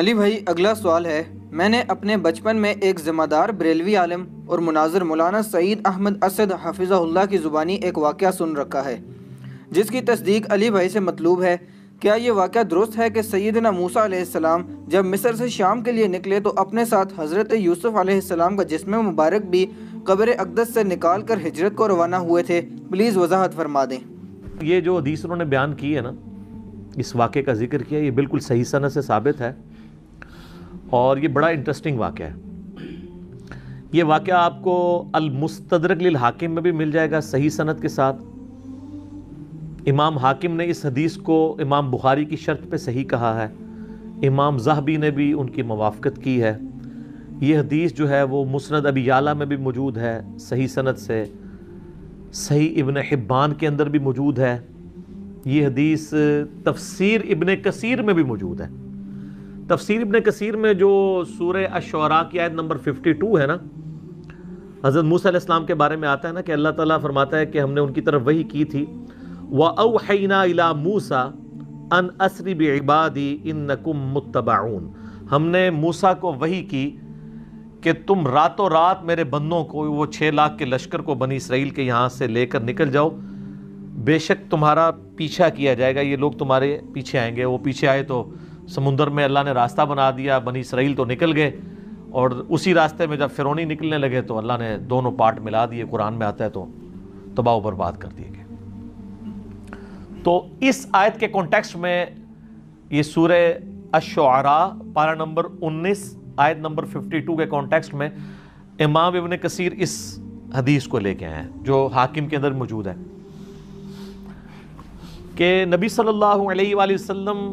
अली भाई अगला सवाल है मैंने अपने बचपन में एक ज़िम्मेदार बरेलवी आलम और मुनाजर मौलाना सईद अहमद असद हफिज़ल्ला की ज़ुबानी एक वाक़ सुन रखा है जिसकी तस्दीक अली भाई से मतलूब है क्या ये वाक़ दुरुस्त है कि सैदना मूसा आसमाम जब मिस्र से शाम के लिए निकले तो अपने साथ हज़रत यूसुफ़ आसमाम का जिसम मुबारक भी कब्र अकदस से निकाल कर हजरत को रवाना हुए थे प्लीज़ वजाहत फरमा दें ये जो हदीस उन्होंने बयान की है ना इस वाक़े का जिक्र किया ये बिल्कुल सही सनत से साबित है और ये बड़ा इंटरेस्टिंग वाक़ है ये वाक़ आपको अलमुस्तरक लिल हाकिम में भी मिल जाएगा सही सनत के साथ इमाम हाकिम ने इस हदीस को इमाम बुखारी की शर्त पे सही कहा है इमाम जहबी ने भी उनकी मवाफ़त की है ये हदीस जो है वो मुसनद अबी याला में भी मौजूद है सही सनत से सही इबन हिब्बान के अंदर भी मौजूद है ये हदीस तफसीर इबन कसीर में भी मौजूद है तफसीर इबन कसीर में जो सूर अशरा की आयत नंबर 52 है ना हज़रत मूसा मूसम के बारे में आता है ना कि अल्लाह ताला फरमाता है कि हमने उनकी तरफ वही की थी व अवहना इला मूसा अन असरी बबादी इन नकुम मुतबाउन हमने मूसा को वही की कि तुम रातों रात मेरे बंदों को वो छः लाख के लश्कर को बनी इसराइल के यहाँ से लेकर निकल जाओ बेशक तुम्हारा पीछा किया जाएगा ये लोग तुम्हारे पीछे आएंगे वो पीछे आए तो समुंदर में अल्लाह ने रास्ता बना दिया बनी इसराइल तो निकल गए और उसी रास्ते में जब फिरौनी निकलने लगे तो अल्लाह ने दोनों पार्ट मिला दिए कुरान में आता है तो तबाह बर्बाद कर दिए गए तो इस आयत के कॉन्टेक्स्ट में ये सूर अशरा पारा नंबर 19 आयत नंबर 52 के कॉन्टेक्स्ट में इमाम इबन कसीर इस हदीस को लेके आए हैं जो हाकिम के अंदर मौजूद है कि नबी सल्लल्लाहु अलैहि वसल्लम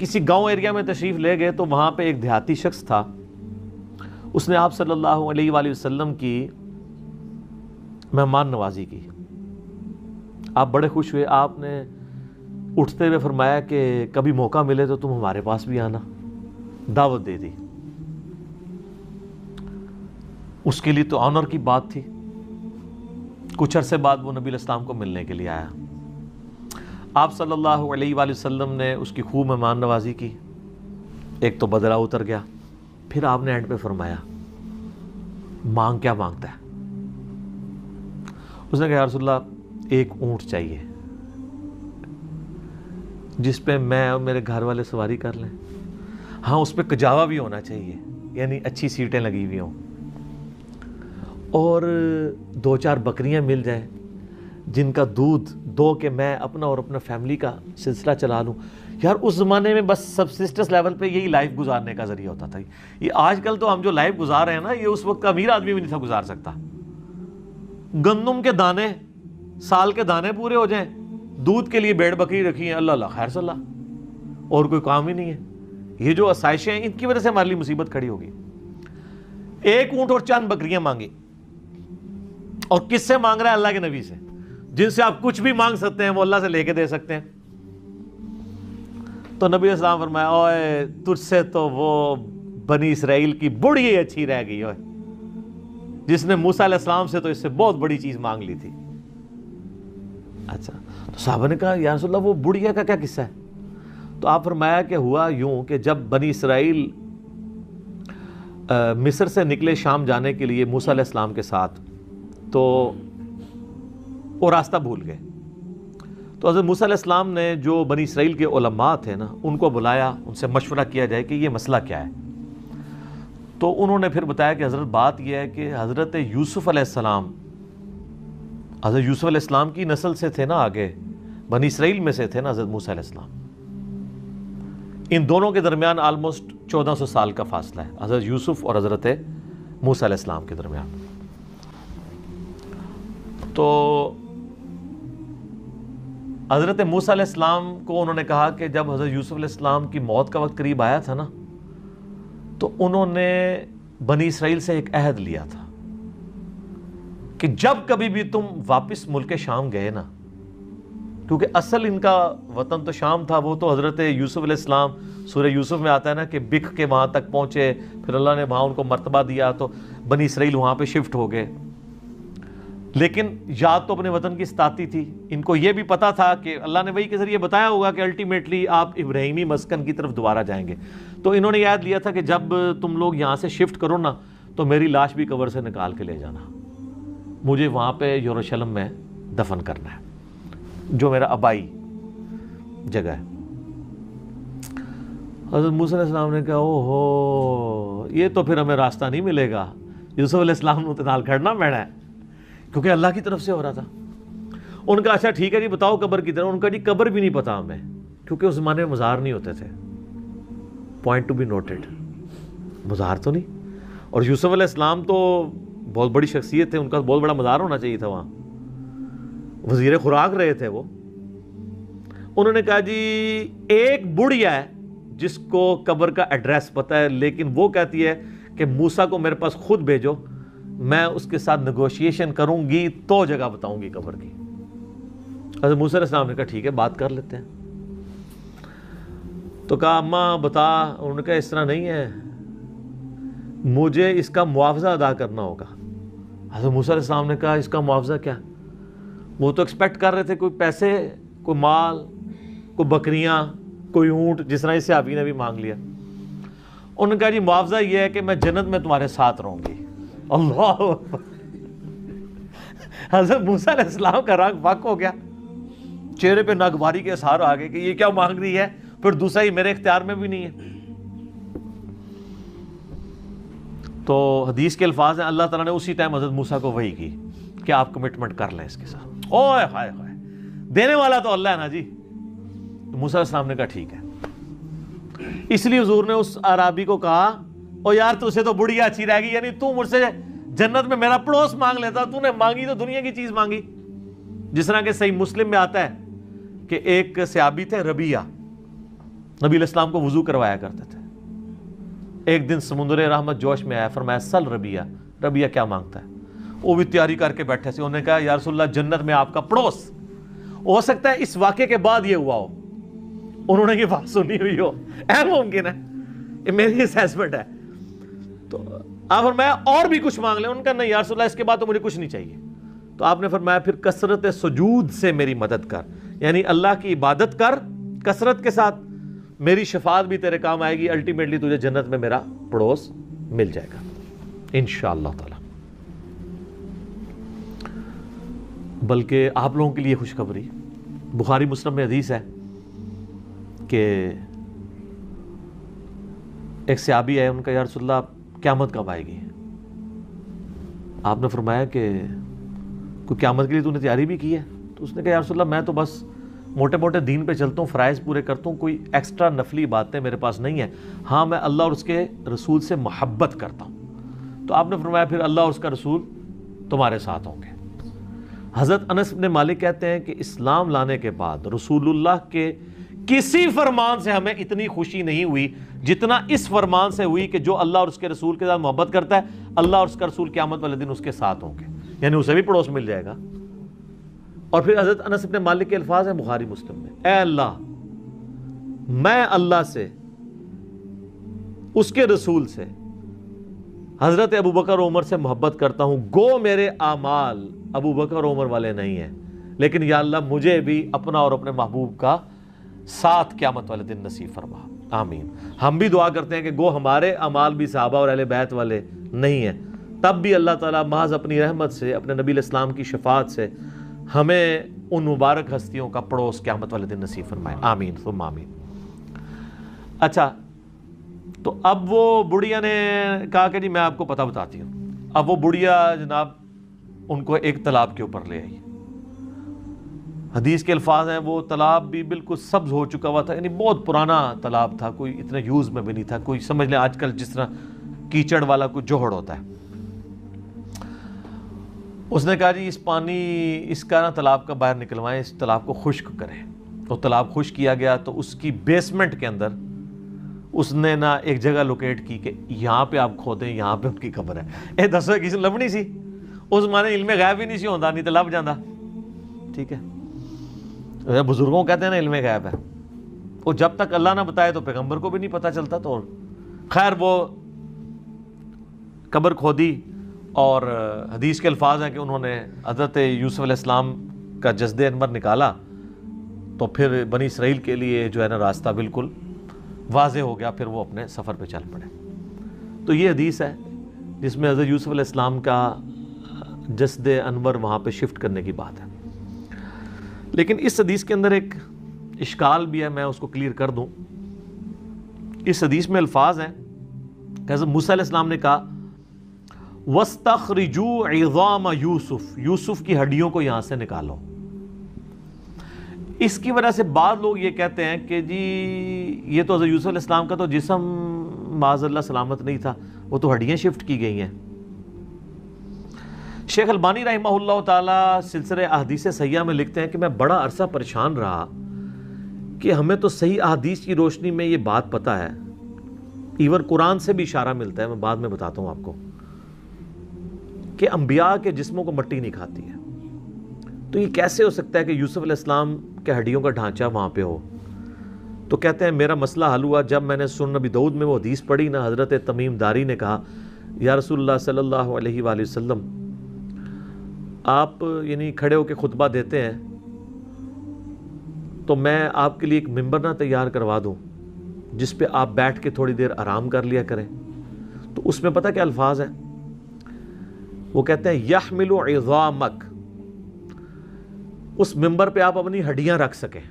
किसी गांव एरिया में तशरीफ़ ले गए तो वहाँ पे एक देहाती शख्स था उसने आप सल्लल्लाहु अलैहि वसल्लम की मेहमान नवाजी की आप बड़े खुश हुए आपने उठते हुए फरमाया कि कभी मौका मिले तो तुम हमारे पास भी आना दावत दे दी उसके लिए तो ऑनर की बात थी कुछ अरसे बाद वो नबी इस्लाम को मिलने के लिए आया आप सल्लल्लाहु अलैहि वसल्लम ने उसकी खूब मेहमान नवाजी की एक तो बदला उतर गया फिर आपने एंड पे फरमाया मांग क्या मांगता है उसने कहा रसुल्ला एक ऊँट चाहिए जिस पे मैं और मेरे घर वाले सवारी कर लें हाँ उस पर कजावा भी होना चाहिए यानी अच्छी सीटें लगी हुई हों और दो चार बकरियां मिल जाएं जिनका दूध दो के मैं अपना और अपना फैमिली का सिलसिला चला लूँ यार उस ज़माने में बस सबसिस्टस लेवल पे यही लाइफ गुजारने का ज़रिया होता था ये आजकल तो हम जो लाइफ गुजार रहे हैं ना ये उस वक्त का अमीर आदमी भी नहीं था गुजार सकता गंदम के दाने साल के दाने पूरे हो जाएं दूध के लिए बेड़ बकरी रखी है अल्लाह अल्लाह खैर सल्ला और कोई काम ही नहीं है ये जो आसाइशें हैं इनकी वजह से हमारे लिए मुसीबत खड़ी होगी एक ऊँट और चंद बकरियाँ मांगी और किससे मांग रहा है अल्लाह के नबी से जिनसे आप कुछ भी मांग सकते हैं वो अल्लाह से लेके दे सकते हैं तो नबी सलाम फरमाया ओए तुझसे तो वो बनी इसराइल की बुढ़ी अच्छी रह गई ओए जिसने मूसा इस्लाम से तो इससे बहुत बड़ी चीज़ मांग ली थी अच्छा तो साहब ने कहा या वो बुढ़िया का क्या किस्सा है तो आप फरमाया कि हुआ यूं कि जब बनी इसराइल मिस्र से निकले शाम जाने के लिए मूसा इस्लाम के साथ तो वो रास्ता भूल गए तो हज़रत मूसम ने जो बनी इसराइल के ओलमा थे ना उनको बुलाया उनसे मशवरा किया जाए कि ये मसला क्या है तो उन्होंने फिर बताया कि हज़रत बात यह है कि हज़रत यूसुफ़ हज़रत यूसुफ़ की नस्ल से थे ना आगे बनी इसराइल में से थे ना हज़रत मूसा इन दोनों के दरमियान आलमोस्ट 1400 साल का फासला है हज़रत यूसुफ़ और हज़रत मूसा इस्लाम के दरमियान तो हज़रत मूसम को उन्होंने कहा कि जब हज़रत यूसुफ़ इस्लाम की मौत का वक्त करीब आया था ना तो उन्होंने बनी इसराइल से एक अहद लिया था कि जब कभी भी तुम वापस मुल्क शाम गए ना क्योंकि असल इनका वतन तो शाम था वो तो हज़रत यूसुफ़ इस्लाम सूर्य यूसुफ में आता है ना कि बिख के वहाँ तक पहुँचे फिर अल्लाह ने वहाँ उनको मरतबा दिया तो बनी इसराइल वहाँ पर शिफ्ट हो गए लेकिन याद तो अपने वतन की सताती थी इनको ये भी पता था कि अल्लाह ने वही के ज़रिए बताया होगा कि अल्टीमेटली आप इब्राहिमी मस्कन की तरफ दोबारा जाएंगे तो इन्होंने याद लिया था कि जब तुम लोग यहाँ से शिफ्ट करो ना तो मेरी लाश भी कवर से निकाल के ले जाना मुझे वहाँ पे यरूशलेम में दफन करना है जो मेरा अबाई जगह है हजरत मूसा ने कहा ओहो ये तो फिर हमें रास्ता नहीं मिलेगा यूसुफ ने तो नाल खड़ना पैना है क्योंकि अल्लाह की तरफ से हो रहा था उनका अच्छा ठीक है जी बताओ कब्र की तरफ उनका जी कब्र भी नहीं पता हमें क्योंकि उस ज़माने में मज़ार नहीं होते थे पॉइंट टू बी नोटेड मज़ार तो नहीं और यूसुफ इस्लाम तो बहुत बड़ी शख्सियत थे उनका बहुत बड़ा मज़ार होना चाहिए था वहाँ वजीर खुराक रहे थे वो उन्होंने कहा जी एक बुढ़िया है जिसको कब्र का एड्रेस पता है लेकिन वो कहती है कि मूसा को मेरे पास खुद भेजो मैं उसके साथ नगोशिएशन करूंगी तो जगह बताऊंगी कबर की हजरत मूसा इस्लाम ने कहा ठीक है बात कर लेते हैं तो कहा अम्मा बता उन्होंने कहा इस तरह नहीं है मुझे इसका मुआवजा अदा करना होगा हजरत मूसा इस्लाम ने कहा इसका मुआवजा क्या वो तो एक्सपेक्ट कर रहे थे कोई पैसे कोई माल कोई बकरियाँ कोई ऊँट जिस तरह इसे आबी ने भी मांग लिया उन्होंने कहा जी मुआवजा ये है कि मैं जन्नत में तुम्हारे साथ रहूँगी अल्लाह हजरत मूसा का रंग वक हो गया चेहरे पे नागवारी के सहारा आ गए कि ये क्या मांग रही है फिर दूसरा ही मेरे इख्तियार में भी नहीं है तो हदीस के अल्फाज हैं अल्लाह ताला ने उसी टाइम हजरत मूसा को वही की कि आप कमिटमेंट कर लें इसके साथ ओए हाय हाय देने वाला तो अल्लाह है ना जी तो मूसा ने कहा ठीक है इसलिए हजूर ने उस अराबी को कहा ओ यार तुझसे तो बुढ़िया अच्छी रहेगी यानी तू मुझसे जन्नत में मेरा पड़ोस मांग लेता तूने मांगी तो दुनिया की चीज मांगी जिस तरह के सही मुस्लिम में आता है कि एक सियाबी थे रबिया नबी इस्लाम को वजू करवाया करते थे एक दिन समुद्र रहमत जोश में आया फरमाया सल रबिया रबिया क्या मांगता है वो भी तैयारी करके बैठे थे उन्होंने कहा यारसोल्ला जन्नत में आपका पड़ोस हो सकता है इस वाक्य के बाद ये हुआ हो उन्होंने ये बात सुनी हुई हो ऐ मुमकिन है ये मेरी असेसमेंट है तो आप फरमाया और भी कुछ मांग लें उनका नहीं यारसोल्ला इसके बाद तो मुझे कुछ नहीं चाहिए तो आपने फरमाया फिर कसरत सजूद से मेरी मदद कर यानी अल्लाह की इबादत कर कसरत के साथ मेरी शफात भी तेरे काम आएगी अल्टीमेटली तुझे जन्नत में मेरा पड़ोस मिल जाएगा इन ताला बल्कि आप लोगों के लिए खुशखबरी बुखारी मुस्लिम में हदीस है कि एक सियाबी है उनका यारसोल्ला क्यामत कब आएगी आपने फरमाया कि कोई क्यामत के लिए तूने तैयारी भी की है तो उसने कहा यारसोल्ला मैं तो बस मोटे मोटे दीन पे चलता हूँ फ़राइज़ पूरे करता हूँ कोई एक्स्ट्रा नफली बातें मेरे पास नहीं है हाँ मैं अल्लाह और उसके रसूल से मोहब्बत करता हूँ तो आपने फरमाया फिर अल्लाह और उसका रसूल तुम्हारे साथ होंगे हज़रत अनस ने मालिक कहते हैं कि इस्लाम लाने के बाद रसूलुल्लाह के किसी फरमान से हमें इतनी खुशी नहीं हुई जितना इस फरमान से हुई कि जो अल्लाह और उसके रसूल के साथ मोहब्बत करता है अल्लाह और उसका रसूल क्यामत वाले दिन उसके साथ होंगे यानी उसे भी पड़ोस मिल जाएगा और फिर हज़रत अनस अपने मालिक के अल्फाज हैं बुखारी मुस्लिम में ए अल्लाह मैं अल्लाह से उसके रसूल से हज़रत अबू बकर उमर से मोहब्बत करता हूं गो मेरे आमाल अबू बकर उमर वाले नहीं है लेकिन या अल्लाह मुझे भी अपना और अपने महबूब का साथ क्यामत वाले दिन नसीब फरमा आमीन हम भी दुआ करते हैं कि गो हमारे अमाल भी साहबा और अहल बैत वाले नहीं हैं तब भी अल्लाह ताला महज अपनी रहमत से अपने नबी इस्लाम की शफात से हमें उन मुबारक हस्तियों का पड़ोस क्यामत वाले दिन नसीब फरमाए आमीन तो आमीन अच्छा तो अब वो बुढ़िया ने कहा कि जी मैं आपको पता बताती हूँ अब वो बुढ़िया जनाब उनको एक तालाब के ऊपर ले आई हदीस के अल्फाज हैं वो तालाब भी बिल्कुल सब्ज़ हो चुका हुआ था यानी बहुत पुराना तालाब था कोई इतना यूज़ में भी नहीं था कोई समझ लें आजकल जिस तरह कीचड़ वाला कोई जोहड़ होता है उसने कहा जी इस पानी इसका ना तालाब का बाहर निकलवाएं इस तालाब को खुश्क करें तो तालाब खुश किया गया तो उसकी बेसमेंट के अंदर उसने ना एक जगह लोकेट की कि यहाँ पे आप खोदें यहाँ पे उनकी खबर है ये दसो किसी लभनी सी उस माने इलमे गायब ही नहीं सी होता नहीं तो लभ जाता ठीक है तो बुज़ुर्गों कहते हैं ना इल्म गायब है वो जब तक अल्लाह ना बताए तो पैगम्बर को भी नहीं पता चलता तो खैर वो कब्र खोदी और हदीस के अल्फाज हैं कि उन्होंने हज़रत यूसुफ़ का जसद अनवर निकाला तो फिर बनी इसराइल के लिए जो है ना रास्ता बिल्कुल वाज हो गया फिर वो अपने सफ़र पर चल पड़े तो ये हदीस है जिसमें हज़रत यूसुफ़ का जसद अनवर वहाँ पर शिफ्ट करने की बात है लेकिन इस हदीस के अंदर एक इश्काल भी है मैं उसको क्लियर कर दूं इस हदीस में अल्फाज हैं कैसे इस्लाम ने कहा वस्तखरिजू यूसुफ यूसुफ की हड्डियों को यहां से निकालो इसकी वजह से बाद लोग ये कहते हैं कि जी ये तो यूसुफ इस्लाम का तो जिसम माजल्ला सलामत नहीं था वो तो हड्डियाँ शिफ्ट की गई हैं शेख अलबानी रही सिलसिले अहदीस सयाह में लिखते हैं कि मैं बड़ा अरसा परेशान रहा कि हमें तो सही अहदीस की रोशनी में ये बात पता है इवन कुरान से भी इशारा मिलता है मैं बाद में बताता हूँ आपको कि अम्बिया के जिस्मों को मट्टी नहीं खाती है तो ये कैसे हो सकता है कि यूसुफ इस्लाम के हड्डियों का ढांचा वहाँ पे हो तो कहते हैं मेरा मसला हल हुआ जब मैंने सुन नबी दऊद में वो हदीस पढ़ी ना हज़रत तमीम दारी ने कहा या रसूल सल्ला वसम आप यानी खड़े होकर खुतबा देते हैं तो मैं आपके लिए एक मेंबर ना तैयार करवा दूं जिस पे आप बैठ के थोड़ी देर आराम कर लिया करें तो उसमें पता क्या अल्फाज हैं वो कहते हैं यह मिलो एजामक उस मेंबर पे आप अपनी हड्डियां रख सकें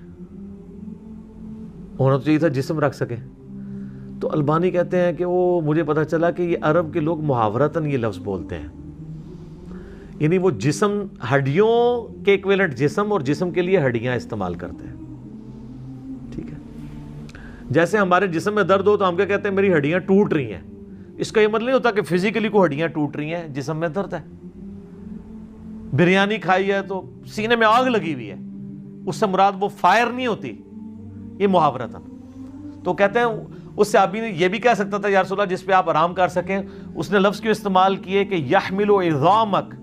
होना तो चाहिए था जिसम रख सकें तो अल्बानी कहते हैं कि वो मुझे पता चला कि ये अरब के लोग मुहावरतन ये लफ्ज़ बोलते हैं यानी वो जिसम हड्डियों के इक्वेलेंट जिसम और जिसम के लिए हड्डियां इस्तेमाल करते हैं ठीक है जैसे हमारे जिसम में दर्द हो तो हम क्या कहते हैं मेरी हड्डियां टूट रही हैं इसका ये मतलब नहीं होता कि फिजिकली को हड्डियां टूट रही हैं जिसम में दर्द है बिरयानी खाई है तो सीने में आग लगी हुई है उससे मुराद वो फायर नहीं होती ये मुहावरतन तो कहते हैं उससे आदमी ने यह भी कह सकता था यार सोलह जिस पे आप आराम कर सकें उसने लफ्ज़ क्यों इस्तेमाल किए कि यह मिलो इज़ामक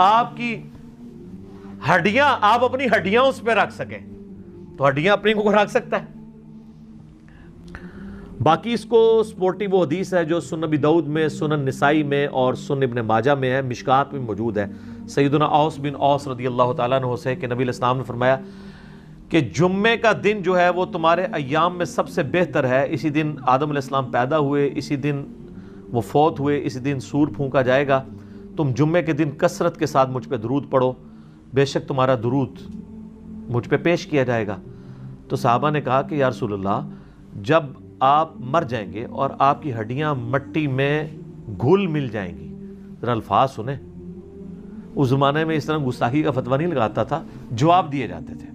आपकी हड्डियां आप अपनी हड्डियां उस पर रख सकें तो हड्डियां अपनी को रख सकता है बाकी इसको स्पोर्टिव वो हदीस है जो सुन नबी दऊद में सुन नसाई में और सुन इबन माजा में है मिशकात में मौजूद है सईदना औस बिन औस रदी अल्लाह तु से कि नबी इस्लाम ने फरमाया कि जुम्मे का दिन जो है वो तुम्हारे अयाम में सबसे बेहतर है इसी दिन आदम इस्लाम पैदा हुए इसी दिन वो फौत हुए इसी दिन सूर फूका जाएगा तुम जुम्मे के दिन कसरत के साथ मुझ पर दरूद पढ़ो बेशक तुम्हारा दरूद मुझ पर पे पेश किया जाएगा तो साहबा ने कहा कि यारसोल्ला जब आप मर जाएंगे और आपकी हड्डियाँ मट्टी में घुल मिल जाएंगी ज़रा अल्फाज सुने उस ज़माने में इस तरह गुस्साखी का फतवा नहीं लगाता था जवाब दिए जाते थे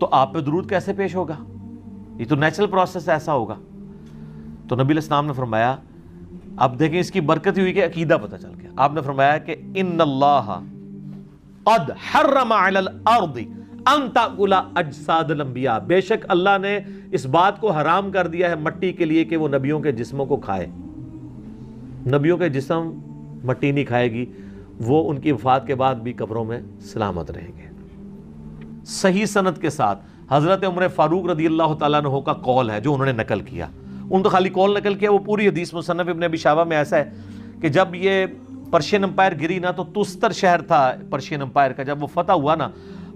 तो आप पे दरूद कैसे पेश होगा ये तो नेचुरल प्रोसेस ऐसा होगा तो नबी इस्लाम ने फरमाया अब देखें इसकी बरकत हुई कि अकीदा पता चल गया आपने फरमाया कि इन अल्लाह बेशक अल्लाह ने इस बात को हराम कर दिया है मट्टी के लिए कि वो नबियों के जिस्मों को खाए नबियों के जिस्म मट्टी नहीं खाएगी वो उनकी वफात के बाद भी कब्रों में सलामत रहेंगे सही सनत के साथ हज़रत उमर फ़ारूक रदी अल्लाह तु का कौल है जो उन्होंने नकल किया उन तो खाली कॉल नकल किया वो पूरी हदीस मुसनफ़ इबन अबी शाबा में ऐसा है कि जब ये पर्शियन अम्पायर गिरी ना तो तुस्तर शहर था पर्शियन अम्पायर का जब वो फतह हुआ ना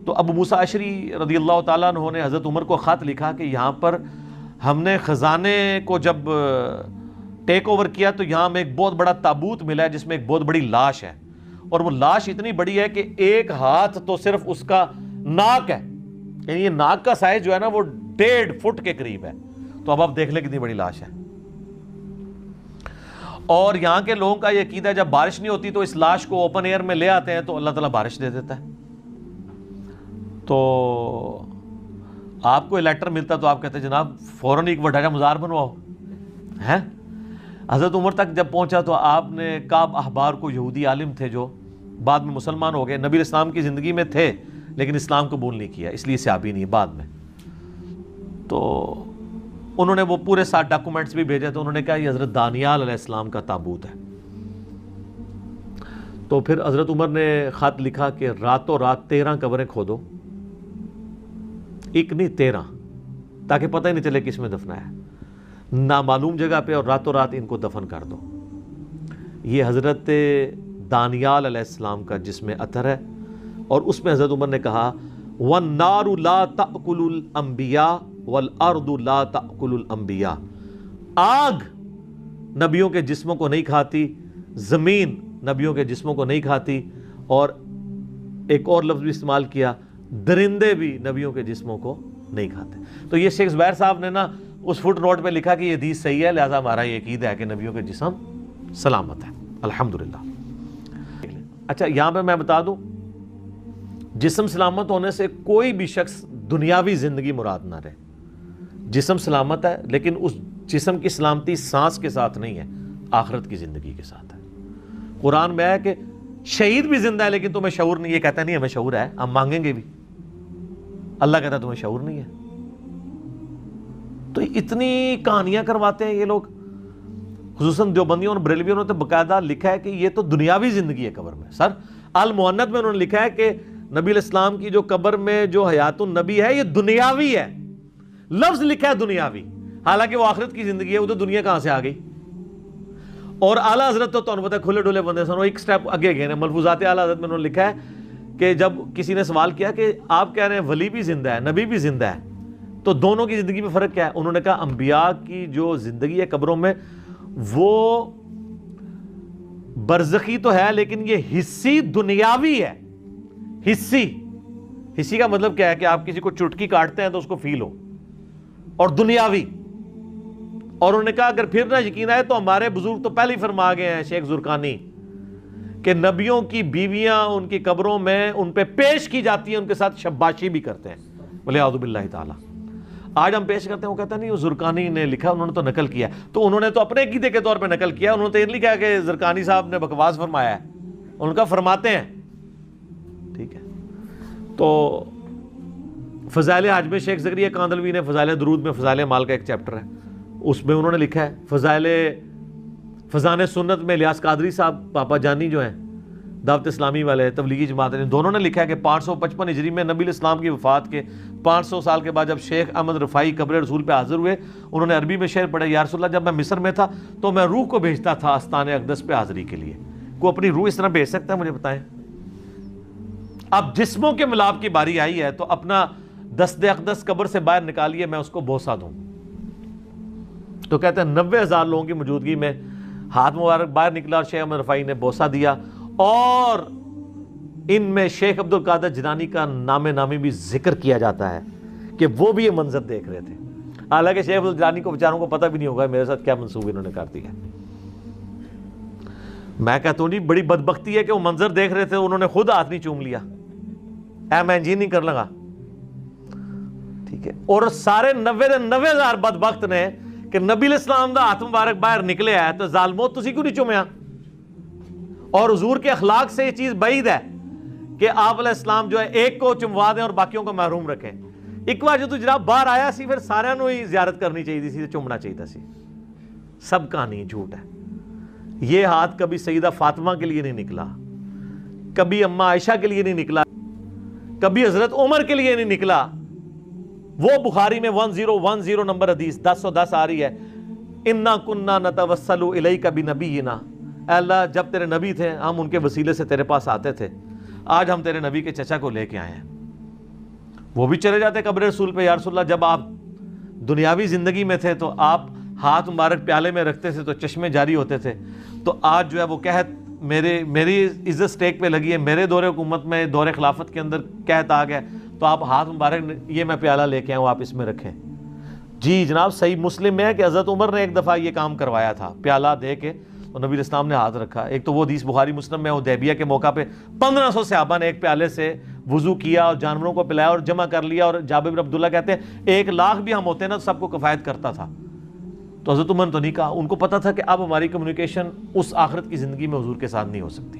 तो अब मूसा अशरी रदी अल्लाह तु हज़रत उमर को ख़त लिखा कि यहाँ पर हमने ख़जाने को जब टेक ओवर किया तो यहाँ में एक बहुत बड़ा ताबूत मिला है जिसमें एक बहुत बड़ी लाश है और वो लाश इतनी बड़ी है कि एक हाथ तो सिर्फ उसका नाक है यानी ये नाक का साइज जो है ना वो डेढ़ फुट के करीब है तो अब आप देख लें कितनी बड़ी लाश है और यहाँ के लोगों का यकीन है जब बारिश नहीं होती तो इस लाश को ओपन एयर में ले आते हैं तो अल्लाह ताला बारिश दे देता है तो आपको लेटर मिलता तो आप कहते हैं जनाब फ़ौरन एक वडाजा मज़ार बनवाओ हैं हज़रत उमर तक जब पहुंचा तो आपने काब अहबार को यहूदी आलिम थे जो बाद में मुसलमान हो गए नबी इस्लाम की ज़िंदगी में थे लेकिन इस्लाम कबूल नहीं किया इसलिए सयाबी नहीं बाद में तो उन्होंने वो पूरे साथ डॉक्यूमेंट्स भी भेजे तो उन्होंने कहा हज़रत दानियाल अलैहिस्सलाम का ताबूत है तो फिर हज़रत उमर ने ख़त लिखा कि रातों रात तेरह कबरें खोदो एक नहीं तेरह ताकि पता ही नहीं चले किस में दफना है नामालूम जगह पे और रातों रात इनको दफन कर दो ये हज़रत दानियाल अलैहिस्सलाम का जिसमें अतर है और उसमें हज़रत उमर ने कहा वन नारुला तकुल अम्बिया वल अर्दुल्ला आग नबियों के जिस्मों को नहीं खाती ज़मीन नबियों के जिस्मों को नहीं खाती और एक और लफ्ज़ भी इस्तेमाल किया दरिंदे भी नबियों के जिस्मों को नहीं खाते तो ये शेख ज़ुबैर साहब ने ना उस फुट नोट पर लिखा कि ये हदीस सही है लिहाजा हमारा ये है कि नबियों के जिसम सलामत है अल्हम्दुलिल्लाह अच्छा यहां पे मैं बता दूं जिसम सलामत होने से कोई भी शख्स दुनियावी ज़िंदगी मुराद ना रहे जिसम सलामत है लेकिन उस जिसम की सलामती सांस के साथ नहीं है आखरत की ज़िंदगी के साथ है कुरान में है कि शहीद भी जिंदा है लेकिन तुम्हें शूर नहीं ये कहता नहीं हमें शूर है हम मांगेंगे भी अल्लाह कहता तुम्हें शूर नहीं है तो इतनी कहानियां करवाते हैं ये लोग खूस देवबंदियों और बरेलवियों ने तो बाकायदा लिखा है कि ये तो दुनियावी ज़िंदगी है कबर में सर अल मोहन्नत में उन्होंने लिखा है कि नबी इस्लाम की जो कबर में जो हयातुल नबी है ये दुनियावी है लफ्ज लिखा है दुनियावी हालांकि वो आखिरत की जिंदगी है उधर दुनिया कहां से आ गई और आला हजरत तो तुम पता खुले डुले बंदे सन एक स्टेप अगे गए मलफूजात आला हजरत में लिखा है कि जब किसी ने सवाल किया कि आप कह रहे हैं वली भी जिंदा है नबी भी जिंदा है तो दोनों की ज़िंदगी में फ़र्क क्या है उन्होंने कहा अंबिया की जो ज़िंदगी है कब्रों में वो बरजखी तो है लेकिन ये हिस्सी दुनियावी है हिस्सी हिस्सी का मतलब क्या है कि आप किसी को चुटकी काटते हैं तो उसको फील हो और दुनियावी और उन्होंने कहा अगर फिर ना यकीन आए तो हमारे बुजुर्ग तो पहले ही फरमा गए हैं शेख जुर्कानी के नबियों की बीवियां उनकी कब्रों में उन पर पे पेश की जाती है उनके साथ शब्बाशी भी करते हैं बोले आदुबिल्ला ताला आज हम पेश करते हैं वो कहते हैं नहीं वो जुर्कानी ने लिखा उन्होंने तो नकल किया तो उन्होंने तो अपने गीते के तौर पर नकल किया उन्होंने तो ये लिखा कि जुर्कानी साहब ने बकवास फरमाया है उनका फरमाते हैं ठीक है तो फ़जाल आजम शेख जकरिया कांदलवी ने फ़जाल दरूद में फ़जाल माल का एक चैप्टर है उसमें उन्होंने लिखा है फ़जाल फ़जान सुन्नत में लियास कादरी साहब पापा जानी जो हैं दावत इस्लामी वाले तबलीगी जमात ने दोनों ने लिखा है कि पाँच सौ पचपन हिजरी में नबी इस्लाम की वफात के पाँच सौ साल के बाद जब शेख अहमद रफ़ाई कब्र रसूल पर हाजिर हुए उन्होंने अरबी में शेर पढ़े यारसोल्ला जब मैं मिस्र में था तो मैं रूह को भेजता था अस्तान अकदस पे हाजिरी के लिए को अपनी रूह इस तरह भेज सकता है मुझे बताएं अब जिस्मों के मिलाप की बारी आई है तो अपना दस्ते अकदस कब्र से बाहर निकालिए मैं उसको बोसा दूँ तो कहते हैं नब्बे हज़ार लोगों की मौजूदगी में हाथ मुबारक बाहर निकला और शेख अहमद रफ़ाई ने बोसा दिया और इनमें शेख अब्दुल कादर जिनानी का नाम नामी भी जिक्र किया जाता है कि वो भी ये मंजर देख रहे थे हालांकि शेख अब्दुल जिनानी को बेचारों को पता भी नहीं होगा मेरे साथ क्या मनसूबे इन्होंने कर दिया मैं कहता हूँ जी बड़ी बदबख्ती है कि वो मंजर देख रहे थे उन्होंने खुद हाथ नहीं चूम लिया ऐ मैं नहीं कर लगा ठीक है और सारे नब्बे नब्बे हजार ਬਦਬਖਤ ने कि नबी इस्लाम का हाथ मुबारक बाहर निकले है तो जालमो तो तुम क्यों नहीं चुमया और हजूर के अखलाक से ये चीज़ बईद है कि आप इस्लाम जो है एक को चुमवा दें और बाकियों को महरूम रखें एक बार जो तू जरा बाहर आया सी फिर सारू ही ज्यारत करनी चाहिए सी चुमना चाहिए सी सब कहानी झूठ है ये हाथ कभी सईदा फातिमा के लिए नहीं निकला कभी अम्मा आयशा के लिए नहीं निकला कभी हजरत उमर के लिए नहीं निकला वो बुखारी में one zero one zero number हदीस दस सौ दस आ रही है इन्ना कुन्ना न तवसल इलई कभी नबी ना अल्लाह जब तेरे नबी थे हम उनके वसीले से तेरे पास आते थे आज हम तेरे नबी के चचा को लेके आए हैं वो भी चले जाते कब्र रसूल पे यारसोल्ला जब आप दुनियावी ज़िंदगी में थे तो आप हाथ मुबारक प्याले में रखते थे तो चश्मे जारी होते थे तो आज जो है वो कहत मेरे मेरी इज्जत स्टेक पे लगी है मेरे दौरे हुकूमत में दौरे खिलाफत के अंदर कहत आ गया तो आप हाथ मुबारक ये मैं प्याला लेके आऊँ आप इसमें रखें जी जनाब सही मुस्लिम में है कि हज़रत उमर ने एक दफ़ा ये काम करवाया था प्याला दे के तो नबी इस्लाम ने हाथ रखा एक तो वो दीस बुखारी मुस्लिम में उदैबिया के मौका पे पंद्रह सौ सहाबा ने एक प्याले से वज़ू किया और जानवरों को पिलाया और जमा कर लिया और जाबिर अब्दुल्ला कहते हैं एक लाख भी हम होते ना तो सबको कफ़ायत करता था तो हज़रत उमर तो नहीं कहा उनको पता था कि अब हमारी कम्युनिकेशन उस आखरत की ज़िंदगी में हजूर के साथ नहीं हो सकती